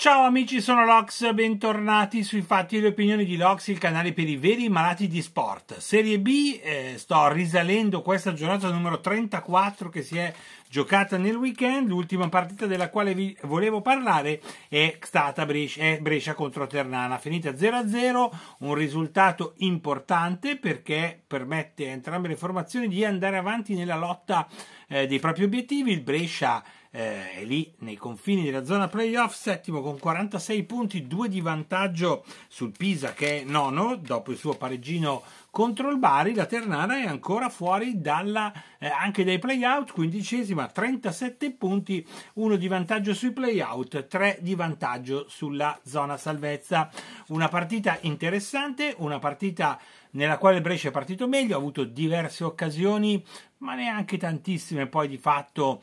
Ciao amici, sono Lox, bentornati sui fatti e le opinioni di Lox, il canale per i veri malati di sport. Serie B, eh, sto risalendo questa giornata numero 34 che si è giocata nel weekend, l'ultima partita della quale vi volevo parlare è stata Brescia, è Brescia contro Ternana, finita 0-0, un risultato importante perché permette a entrambe le formazioni di andare avanti nella lotta eh, dei propri obiettivi, il Brescia eh, è lì nei confini della zona playoff, settimo con 46 punti, 2 di vantaggio sul Pisa che è nono dopo il suo pareggino contro il Bari, la Ternana è ancora fuori dalla, eh, anche dai playout, quindicesima, 37 punti, 1 di vantaggio sui playout, 3 di vantaggio sulla zona salvezza. Una partita interessante, una partita nella quale Brescia è partito meglio, ha avuto diverse occasioni, ma neanche tantissime poi di fatto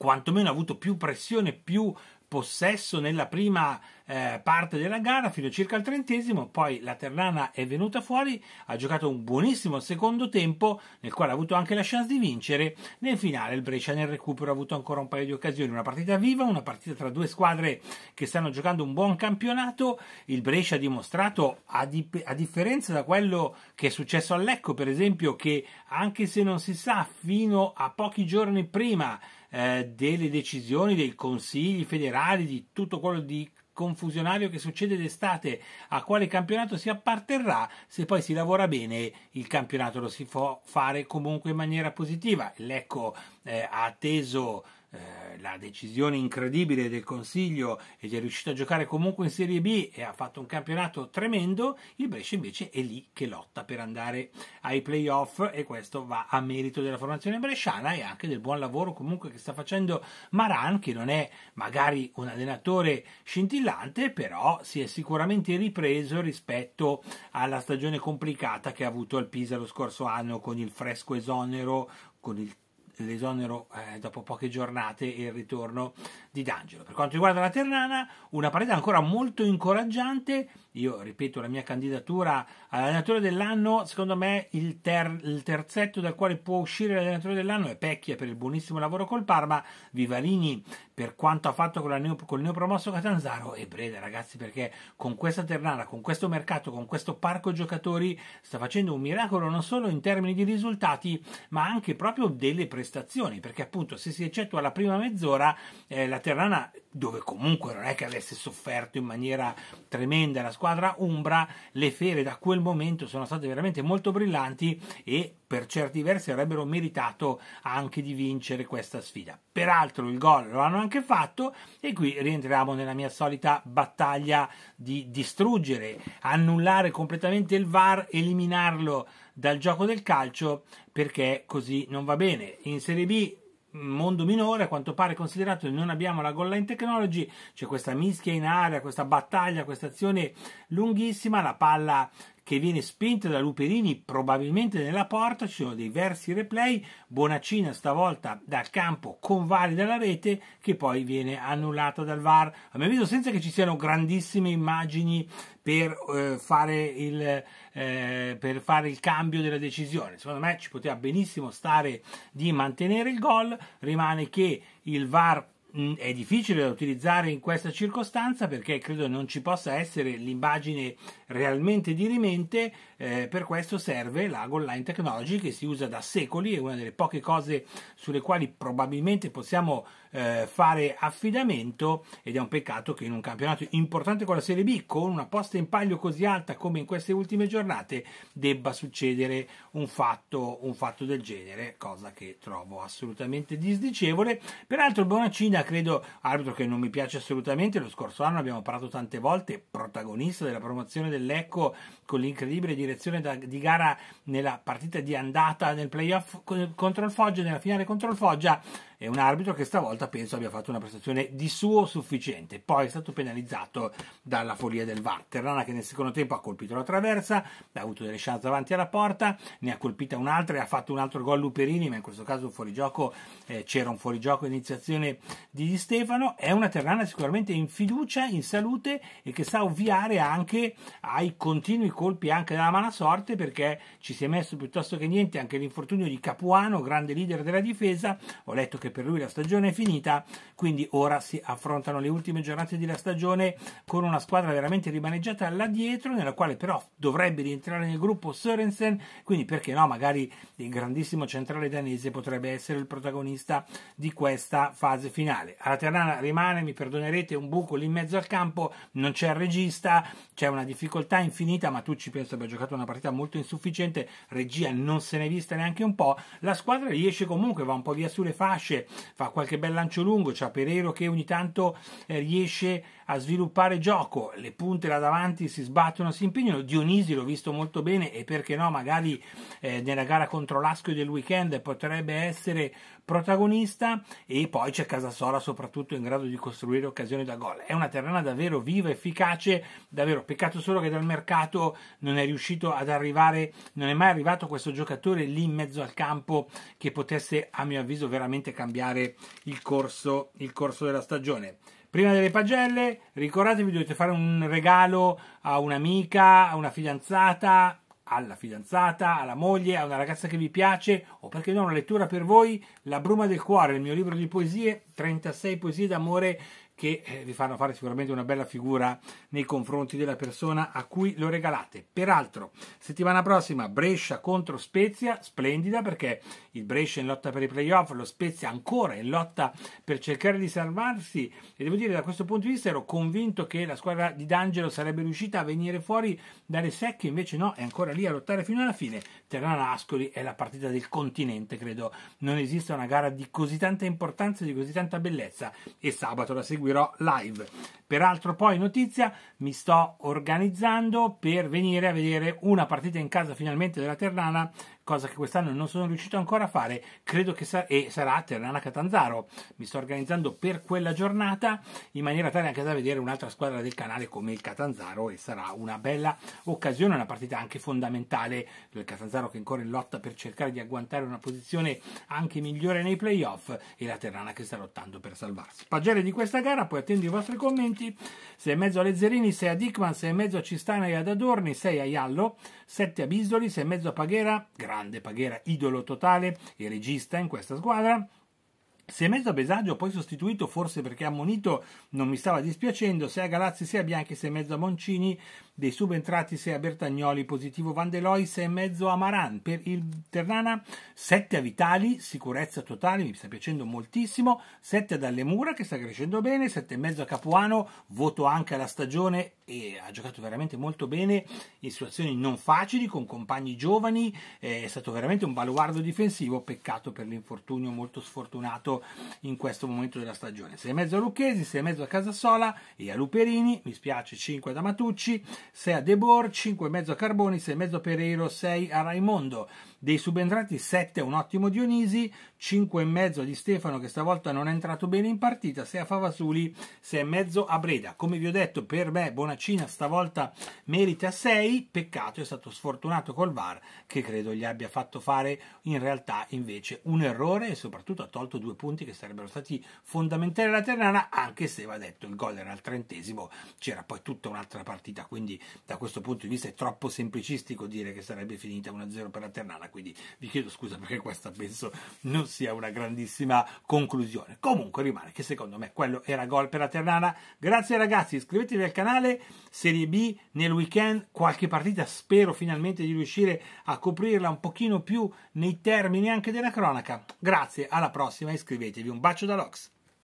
quantomeno ha avuto più pressione, più possesso nella prima eh, parte della gara fino a circa il trentesimo, poi la Ternana è venuta fuori, ha giocato un buonissimo secondo tempo nel quale ha avuto anche la chance di vincere, nel finale il Brescia nel recupero ha avuto ancora un paio di occasioni, una partita viva, una partita tra due squadre che stanno giocando un buon campionato, il Brescia ha dimostrato a, dip- a differenza da quello che è successo all'Ecco, per esempio che anche se non si sa fino a pochi giorni prima eh, delle decisioni dei consigli federali, di tutto quello di confusionario che succede d'estate a quale campionato si apparterrà, se poi si lavora bene il campionato lo si può fare comunque in maniera positiva. Lecco eh, ha atteso eh, la decisione incredibile del Consiglio ed è riuscito a giocare comunque in Serie B e ha fatto un campionato tremendo, il Brescia invece è lì che lotta per andare ai playoff e questo va a merito della formazione bresciana e anche del buon lavoro comunque che sta facendo Maran, che non è magari un allenatore scintillante, però si è sicuramente ripreso rispetto alla stagione complicata che ha avuto al Pisa lo scorso anno con il fresco esonero, con il l'esonero eh, dopo poche giornate e il ritorno di D'Angelo. Per quanto riguarda la Ternana, una partita ancora molto incoraggiante. Io ripeto la mia candidatura all'allenatore dell'anno. Secondo me il, ter- il terzetto dal quale può uscire l'allenatore dell'anno è Pecchia per il buonissimo lavoro col Parma, Vivalini per quanto ha fatto con, neo- col neopromosso Catanzaro e Breda, ragazzi, perché con questa Ternana, con questo mercato, con questo parco giocatori sta facendo un miracolo non solo in termini di risultati, ma anche proprio delle prestazioni, perché appunto se si eccettua la prima mezz'ora eh, la Terrana, dove comunque non è che avesse sofferto in maniera tremenda la squadra Umbra, le fere da quel momento sono state veramente molto brillanti e per certi versi avrebbero meritato anche di vincere questa sfida. Peraltro il gol lo hanno anche fatto e qui rientriamo nella mia solita battaglia di distruggere, annullare completamente il VAR, eliminarlo dal gioco del calcio perché così non va bene. In Serie B mondo minore, a quanto pare considerato che non abbiamo la goal line technology, c'è questa mischia in area, questa battaglia, questa azione lunghissima, la palla che viene spinta da Luperini probabilmente nella porta, ci sono dei versi replay, Bonaccina stavolta dal campo convalida la rete che poi viene annullata dal VAR. A mio avviso senza che ci siano grandissime immagini per, eh, fare il, eh, per fare il cambio della decisione, secondo me ci poteva benissimo stare di mantenere il gol, rimane che il VAR mm, è difficile da utilizzare in questa circostanza perché credo non ci possa essere l'immagine realmente dirimente, eh, per questo serve la goal line technology che si usa da secoli, è una delle poche cose sulle quali probabilmente possiamo eh, fare affidamento ed è un peccato che in un campionato importante con la Serie B, con una posta in palio così alta come in queste ultime giornate, debba succedere un fatto, un fatto del genere, cosa che trovo assolutamente disdicevole. Peraltro Bonacina, credo, arbitro che non mi piace assolutamente, lo scorso anno abbiamo parlato tante volte, protagonista della promozione del dell'Ecco con l'incredibile direzione da, di gara nella partita di andata nel playoff contro il Foggia, nella finale contro il Foggia è un arbitro che stavolta penso abbia fatto una prestazione di suo sufficiente. Poi è stato penalizzato dalla follia del VAR. Terrana che nel secondo tempo ha colpito la traversa, ha avuto delle chance davanti alla porta, ne ha colpita un'altra e ha fatto un altro gol Luperini, ma in questo caso fuorigioco, eh, c'era un fuorigioco iniziazione di Di Stefano. È una Terrana sicuramente in fiducia, in salute e che sa ovviare anche ai continui colpi anche dalla mala sorte perché ci si è messo piuttosto che niente anche l'infortunio di Capuano, grande leader della difesa. Ho letto che ovviamente per lui la stagione è finita, quindi ora si affrontano le ultime giornate della stagione con una squadra veramente rimaneggiata là dietro, nella quale però dovrebbe rientrare nel gruppo Sorensen, quindi perché no, magari il grandissimo centrale danese potrebbe essere il protagonista di questa fase finale. Alla Ternana rimane, mi perdonerete, un buco lì in mezzo al campo, non c'è il regista, c'è una difficoltà infinita, ma tu ci penso abbia giocato una partita molto insufficiente, regia non se ne è vista neanche un po', la squadra riesce comunque, va un po' via sulle fasce, fa qualche bel lancio lungo, c'è Pereiro che ogni tanto eh, riesce a sviluppare gioco, le punte là davanti si sbattono, si impegnano, Dionisi l'ho visto molto bene e perché no, magari eh, nella gara contro l'Asco del weekend potrebbe essere protagonista e poi c'è Casasola soprattutto in grado di costruire occasioni da gol. È una terrana davvero viva, efficace, davvero peccato solo che dal mercato non è riuscito ad arrivare, non è mai arrivato questo giocatore lì in mezzo al campo che potesse a mio avviso veramente cambiare cambiare il corso, il corso della stagione. Prima delle pagelle, ricordatevi dovete fare un regalo a un'amica, a una fidanzata, alla fidanzata, alla moglie, a una ragazza che vi piace o perché no una lettura per voi, La bruma del cuore, il mio libro di poesie, 36 poesie d'amore che eh, vi fanno fare sicuramente una bella figura nei confronti della persona a cui lo regalate. Peraltro, settimana prossima Brescia contro Spezia, splendida perché il Brescia in lotta per i playoff, lo Spezia ancora in lotta per cercare di salvarsi e devo dire da questo punto di vista ero convinto che la squadra di D'Angelo sarebbe riuscita a venire fuori dalle secche, invece no, è ancora lì a lottare fino alla fine. Terrana Ascoli è la partita del continente, credo. Non esista una gara di così tanta importanza, di così tanta bellezza e sabato la seguiremo seguirò live. Peraltro poi notizia, mi sto organizzando per venire a vedere una partita in casa finalmente della Ternana cosa che quest'anno non sono riuscito ancora a fare, credo che sa- sarà a Ternana Catanzaro. Mi sto organizzando per quella giornata in maniera tale anche da vedere un'altra squadra del canale come il Catanzaro e sarà una bella occasione, una partita anche fondamentale del Catanzaro che è ancora in lotta per cercare di agguantare una posizione anche migliore nei playoff e la Ternana che sta lottando per salvarsi. Pagere di questa gara, poi attendo i vostri commenti. 6 e mezzo a Lezzerini, 6 a Dickman, 6 e mezzo a Cistana e ad Adorni, 6 a Iallo, 7 a Bisoli, 6 e mezzo a Paghera. Grazie grande Paghera, idolo totale e regista in questa squadra se mezzo a Besagio poi sostituito, forse perché ammonito, non mi stava dispiacendo, se a Galazzi, se a Bianchi, se mezzo a Moncini, dei subentrati, se a Bertagnoli, positivo Vandeloi, se mezzo a Maran. Per il Ternana 7 a Vitali, sicurezza totale, mi sta piacendo moltissimo, 7 a Dalle che sta crescendo bene, e mezzo a Capuano, voto anche alla stagione e ha giocato veramente molto bene in situazioni non facili, con compagni giovani, eh, è stato veramente un baluardo difensivo, peccato per l'infortunio molto sfortunato in questo momento della stagione. 6 e mezzo a Lucchesi, 6 e mezzo a Casasola e a Luperini, mi spiace 5 a Damatucci, 6 a 5 e mezzo a Carboni, 6 e mezzo a Pereiro, 6 a Raimondo. Dei subentrati 7 è un ottimo Dionisi, 5,5 di Stefano che stavolta non è entrato bene in partita, 6 a Favasuli, 6,5 a Breda. Come vi ho detto, per me Bonaccina stavolta merita 6, peccato è stato sfortunato col VAR che credo gli abbia fatto fare in realtà invece un errore e soprattutto ha tolto due punti che sarebbero stati fondamentali alla Ternana, anche se va detto il gol era al trentesimo, c'era poi tutta un'altra partita, quindi da questo punto di vista è troppo semplicistico dire che sarebbe finita 1-0 per la Ternana quindi vi chiedo scusa perché questa penso non sia una grandissima conclusione. Comunque rimane che secondo me quello era gol per la Ternana. Grazie ragazzi, iscrivetevi al canale Serie B nel weekend, qualche partita spero finalmente di riuscire a coprirla un pochino più nei termini anche della cronaca. Grazie, alla prossima, iscrivetevi. Un bacio da Lox.